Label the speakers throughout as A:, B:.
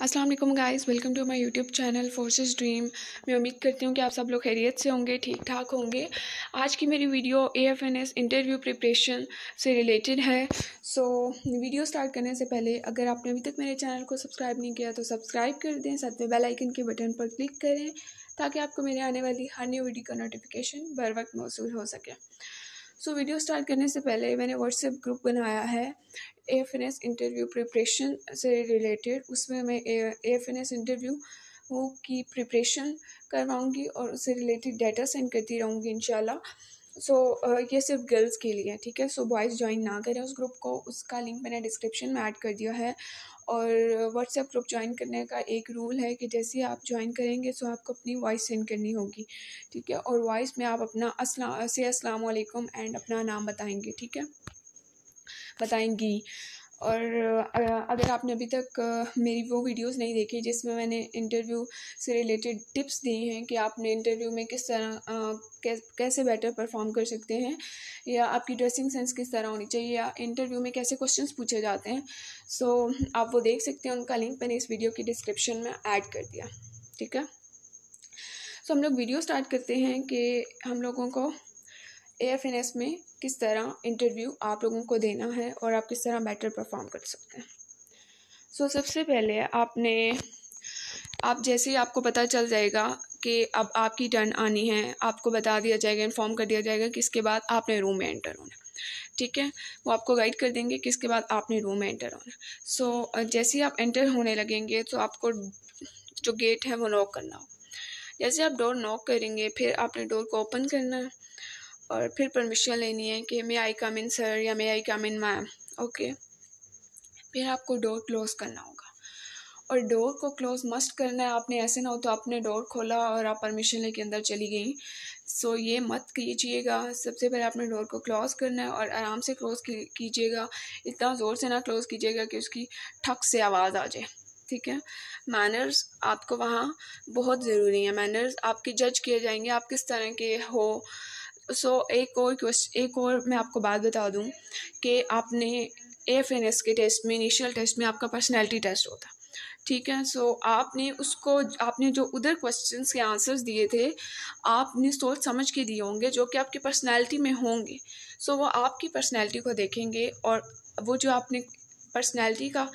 A: Aslam guys welcome to my YouTube channel forces dream मैं उम्मीद करती हूँ कि आप सब लोग खैरियत से होंगे ठीक ठाक होंगे आज की मेरी video A F N S interview preparation से रिलेटेड है सो so, वीडियो स्टार्ट करने से पहले अगर आपने अभी तक मेरे चैनल को सब्सक्राइब नहीं किया तो सब्सक्राइब कर दें साथ में बेल आइकन के बटन पर क्लिक करें ताकि आपको मेरे आने वाली हर न्यू वीडियो का नोटिफिकेशन बर वक्त मौसू हो सके सो वीडियो स्टार्ट करने से पहले मैंने व्हाट्सएप ग्रुप बनाया है A F N S interview preparation से रिलेटेड उसमें मैं A F N S interview की प्रिपरेशन करवाऊँगी और उससे रिलेटेड डाटा सेंड करती रहूँगी इन सो so, ये सिर्फ गर्ल्स के लिए ठीक है सो बॉयज़ ज्वाइन ना करें उस ग्रुप को उसका लिंक मैंने डिस्क्रिप्शन में ऐड कर दिया है और व्हाट्सएप ग्रुप ज्वाइन करने का एक रूल है कि जैसे आप ज्वाइन करेंगे सो आपको अपनी वॉइस सेंड करनी होगी ठीक है और वॉइस में आप अपना असला से अस्सलाम एंड अपना नाम बताएंगे ठीक है बताएंगी और अगर आपने अभी तक मेरी वो वीडियोस नहीं देखी जिसमें मैंने इंटरव्यू से रिलेटेड टिप्स दी हैं कि आपने इंटरव्यू में किस तरह कैसे बेटर परफॉर्म कर सकते हैं या आपकी ड्रेसिंग सेंस किस तरह होनी चाहिए या इंटरव्यू में कैसे क्वेश्चंस पूछे जाते हैं सो so, आप वो देख सकते हैं उनका लिंक मैंने इस वीडियो की डिस्क्रिप्शन में ऐड कर दिया ठीक है सो so, हम लोग वीडियो स्टार्ट करते हैं कि हम लोगों को एफ एन एस में किस तरह इंटरव्यू आप लोगों को देना है और आप किस तरह बेटर परफॉर्म कर सकते हैं सो so, सबसे पहले आपने आप जैसे ही आपको पता चल जाएगा कि अब आपकी टर्न आनी है आपको बता दिया जाएगा इन्फॉर्म कर दिया जाएगा कि इसके बाद आपने रूम में एंटर होना ठीक है वो आपको गाइड कर देंगे कि इसके बाद आपने रूम में एंटर होना सो so, जैसे ही आप एंटर होने लगेंगे तो आपको जो गेट है वो नॉक करना हो जैसे आप डोर नॉक करेंगे फिर आपने डोर को ओपन करना है और फिर परमिशन लेनी है कि मे आई कम इन सर या मे आई कम इन मैम ओके फिर आपको डोर क्लोज़ करना होगा और डोर को क्लोज़ मस्ट करना है आपने ऐसे ना हो तो आपने डोर खोला और आप परमिशन लेके अंदर चली गई सो ये मत कीजिएगा सबसे पहले आपने डोर को क्लोज़ करना है और आराम से क्लोज़ कीजिएगा इतना ज़ोर से ना क्लोज़ कीजिएगा कि उसकी ठक से आवाज़ आ जाए ठीक है मैनर्स आपको वहाँ बहुत ज़रूरी है मैनर्स आपके जज किए जाएंगे आप किस तरह के हो सो एक और क्वेश्चन एक और मैं आपको बात बता दूं कि आपने एफ एन एस के टेस्ट में इनिशियल टेस्ट में आपका पर्सनैलिटी टेस्ट होता ठीक है सो so, आपने उसको आपने जो उधर क्वेश्चन के आंसर्स दिए थे आपने सोच समझ के दिए होंगे जो कि आपकी पर्सनैलिटी में होंगे सो so, वो आपकी पर्सनैलिटी को देखेंगे और वो जो आपने पर्सनैलिटी का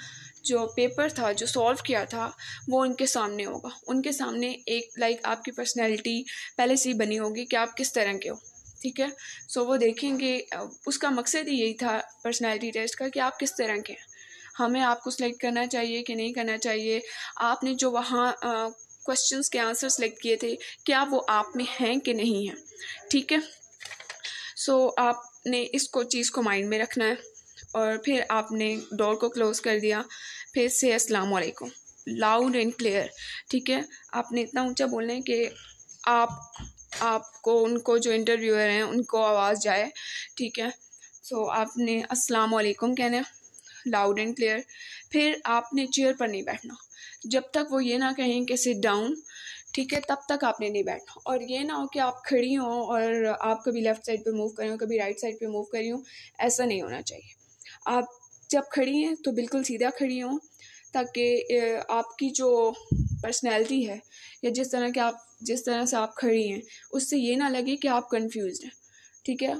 A: जो पेपर था जो सॉल्व किया था वो उनके सामने होगा उनके सामने एक लाइक like, आपकी पर्सनैलिटी पहले से ही बनी होगी कि आप किस तरह के हो ठीक है सो वो देखेंगे उसका मकसद ही यही था पर्सनैलिटी टेस्ट का कि आप किस तरह के हैं हमें आपको सिलेक्ट करना चाहिए कि नहीं करना चाहिए आपने जो वहाँ क्वेश्चंस के आंसर सेलेक्ट किए थे क्या वो आप में हैं कि नहीं हैं ठीक है सो so, आपने इसको चीज़ को माइंड में रखना है और फिर आपने डोर को क्लोज़ कर दिया फिर से अस्सलाम वालेकुम लाउड एंड क्लियर ठीक है आपने इतना ऊंचा बोलना है कि आप आपको उनको जो इंटरव्यूअर हैं उनको आवाज़ जाए ठीक है सो आपने अस्सलाम वालेकुम कहना लाउड एंड क्लियर फिर आपने चेयर पर नहीं बैठना जब तक वो ये ना कहें कि सिट डाउन ठीक है तब तक आपने नहीं बैठना और ये ना हो कि आप खड़ी हों और आप कभी लेफ़्ट साइड पे मूव करें हो कभी राइट साइड पे मूव करी हूँ ऐसा नहीं होना चाहिए आप जब खड़ी हैं तो बिल्कुल सीधा खड़ी हों ताकि आपकी जो पर्सनैलिटी है या जिस तरह के आप जिस तरह से आप खड़ी हैं उससे ये ना लगे कि आप कन्फ्यूज हैं ठीक है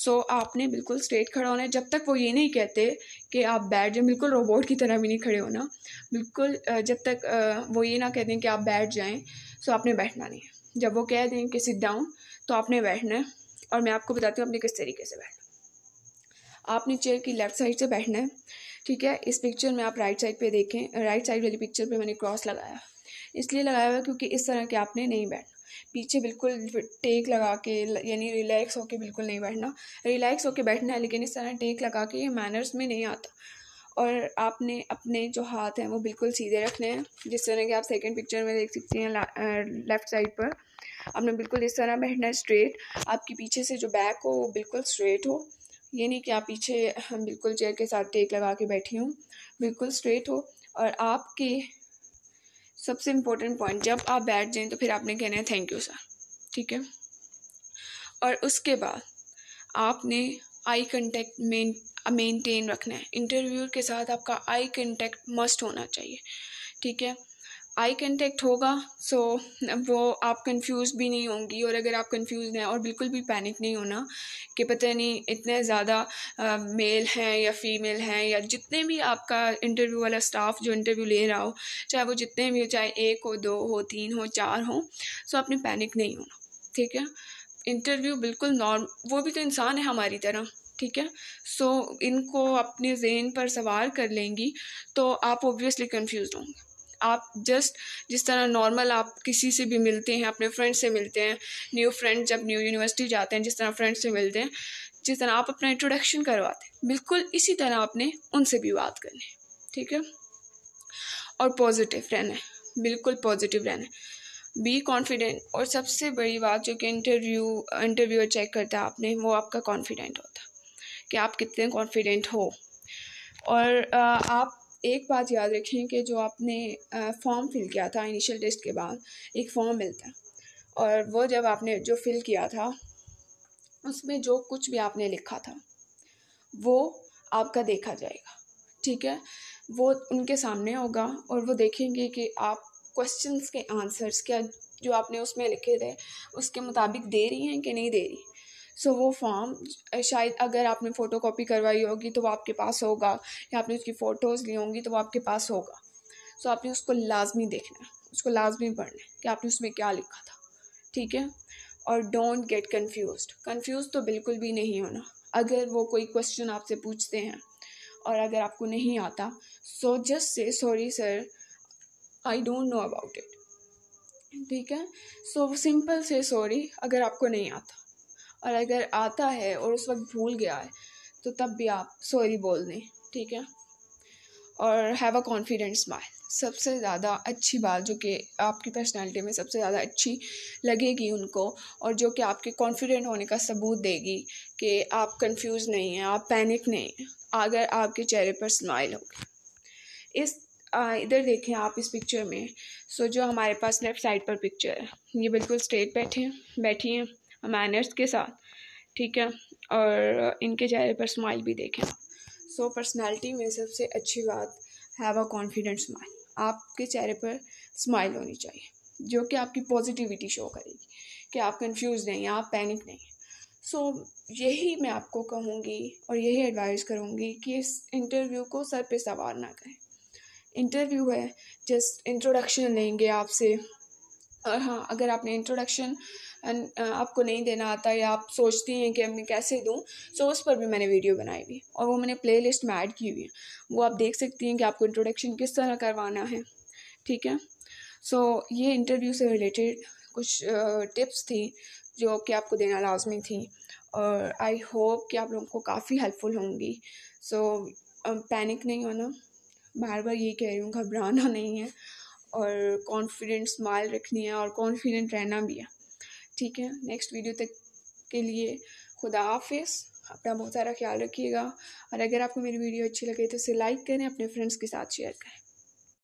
A: सो so, आपने बिल्कुल स्ट्रेट खड़ा होना है जब तक वो ये नहीं कहते कि आप बैठ जाएं बिल्कुल रोबोट की तरह भी नहीं खड़े होना बिल्कुल जब तक वो ये ना कह दें कि आप बैठ जाएं सो आपने बैठना नहीं है जब वो कह दें कि सिट डाउन तो आपने बैठना है और मैं आपको बताती हूँ आपने किस तरीके से बैठना आपने चेयर की लेफ़्ट साइड से बैठना है ठीक है इस पिक्चर में आप राइट साइड पे देखें राइट साइड वाली पिक्चर पे मैंने क्रॉस लगाया इसलिए लगाया हुआ क्योंकि इस तरह के आपने नहीं बैठना पीछे बिल्कुल टेक लगा के यानी रिलैक्स होके बिल्कुल नहीं बैठना रिलैक्स होके बैठना है लेकिन इस तरह टेक लगा के ये मैनर्स में नहीं आता और आपने अपने जो हाथ हैं वो बिल्कुल सीधे रखने हैं जिस तरह के आप सेकंड पिक्चर में देख सकती हैं लेफ़्ट साइड पर आपने बिल्कुल इस तरह बैठना है स्ट्रेट आपके पीछे से जो बैक हो वो बिल्कुल स्ट्रेट हो ये नहीं कि आप पीछे हाँ, बिल्कुल चेयर के साथ टेक लगा के बैठी हूँ बिल्कुल स्ट्रेट हो और आपके सबसे इम्पोर्टेंट पॉइंट जब आप बैठ जाएँ तो फिर आपने कहना है थैंक यू सर ठीक है और उसके बाद आपने आई कंटेक्ट मेन मेंटेन रखना है इंटरव्यू के साथ आपका आई कंटेक्ट मस्ट होना चाहिए ठीक है आई कंटेक्ट होगा सो वो आप कंफ्यूज भी नहीं होंगी और अगर आप कंफ्यूज हैं और बिल्कुल भी पैनिक नहीं होना कि पता नहीं इतने ज़्यादा मेल हैं या फीमेल हैं या जितने भी आपका इंटरव्यू वाला स्टाफ जो इंटरव्यू ले रहा हो चाहे वो जितने भी हो चाहे एक हो दो हो तीन हो चार हो सो आपने पैनिक नहीं होना ठीक है इंटरव्यू बिल्कुल नॉर्म वो भी तो इंसान है हमारी तरह ठीक है सो so, इनको अपने जेन पर सवार कर लेंगी तो आप ओबियसली कन्फ्यूज़ होंगे आप जस्ट जिस तरह नॉर्मल आप किसी से भी मिलते हैं अपने फ्रेंड से मिलते हैं न्यू फ्रेंड जब न्यू यूनिवर्सिटी जाते हैं जिस तरह फ्रेंड से मिलते हैं जिस तरह आप अपना इंट्रोडक्शन करवाते हैं बिल्कुल इसी तरह आपने उनसे भी बात करनी है ठीक है और पॉजिटिव रहना है बिल्कुल पॉजिटिव रहना है बी कॉन्फिडेंट और सबसे बड़ी बात जो कि इंटरव्यू इंटरव्यूअर चेक करता है आपने वो आपका कॉन्फिडेंट होता है कि आप कितने कॉन्फिडेंट हो और आप एक बात याद रखें कि जो आपने फॉर्म फिल किया था इनिशियल टेस्ट के बाद एक फॉर्म मिलता है और वो जब आपने जो फिल किया था उसमें जो कुछ भी आपने लिखा था वो आपका देखा जाएगा ठीक है वो उनके सामने होगा और वो देखेंगे कि आप क्वेश्चंस के आंसर्स क्या जो आपने उसमें लिखे थे उसके मुताबिक दे रही हैं कि नहीं दे रही सो वो फॉर्म शायद अगर आपने फ़ोटो कॉपी करवाई होगी तो वो आपके पास होगा या आपने उसकी फ़ोटोज़ ली होंगी तो वो आपके पास होगा सो आपने उसको लाजमी देखना है उसको लाजमी पढ़ना है कि आपने उसमें क्या लिखा था ठीक है और डोंट गेट कन्फ्यूज कन्फ्यूज़ तो बिल्कुल भी नहीं होना अगर वो कोई क्वेश्चन आपसे पूछते हैं और अगर आपको नहीं आता so just say sorry sir I don't know about it ठीक है सो सिंपल से सॉरी अगर आपको नहीं आता और अगर आता है और उस वक्त भूल गया है तो तब भी आप सॉरी बोल दें ठीक है और हैव अ कॉन्फिडेंट स्माइल सबसे ज़्यादा अच्छी बात जो कि आपकी पर्सनैलिटी में सबसे ज़्यादा अच्छी लगेगी उनको और जो कि आपके कॉन्फिडेंट होने का सबूत देगी कि आप कंफ्यूज नहीं हैं आप पैनिक नहीं हैं अगर आपके चेहरे पर स्माइल होगी इस इधर देखें आप इस पिक्चर में सो जो हमारे पास लेफ़्ट साइड पर पिक्चर है ये बिल्कुल स्ट्रेट बैठे बैठी हैं मैनर्स के साथ ठीक है और इनके चेहरे पर स्माइल भी देखें सो पर्सनैलिटी पर्सनालिटी में सबसे अच्छी बात हैव अ कॉन्फिडेंट स्माइल आपके चेहरे पर स्माइल होनी चाहिए जो कि आपकी पॉजिटिविटी शो करेगी कि आप कंफ्यूज नहीं हैं आप पैनिक नहीं सो so, यही मैं आपको कहूँगी और यही एडवाइस करूँगी कि इस इंटरव्यू को सर पे सवार ना करें इंटरव्यू है जस्ट इंट्रोडक्शन लेंगे आपसे और हाँ अगर आपने इंट्रोडक्शन आपको नहीं देना आता या आप सोचती हैं कि मैं कैसे दूँ सो उस पर भी मैंने वीडियो बनाई हुई और वो मैंने प्ले लिस्ट में ऐड की हुई है वो आप देख सकती हैं कि आपको इंट्रोडक्शन किस तरह करवाना है ठीक है सो so, ये इंटरव्यू से रिलेटेड कुछ टिप्स थी जो कि आपको देना लाजमी थी और आई होप कि आप लोगों को काफ़ी हेल्पफुल होंगी सो so, पैनिक नहीं होना बार बार यही कह रही हूँ घबराना नहीं है और कॉन्फिडेंट स्माइल रखनी है और कॉन्फिडेंट रहना भी है ठीक है नेक्स्ट वीडियो तक के लिए खुदा हाफिज़ अपना बहुत सारा ख्याल रखिएगा और अगर आपको मेरी वीडियो अच्छी लगे तो इसे लाइक करें अपने फ्रेंड्स के साथ शेयर करें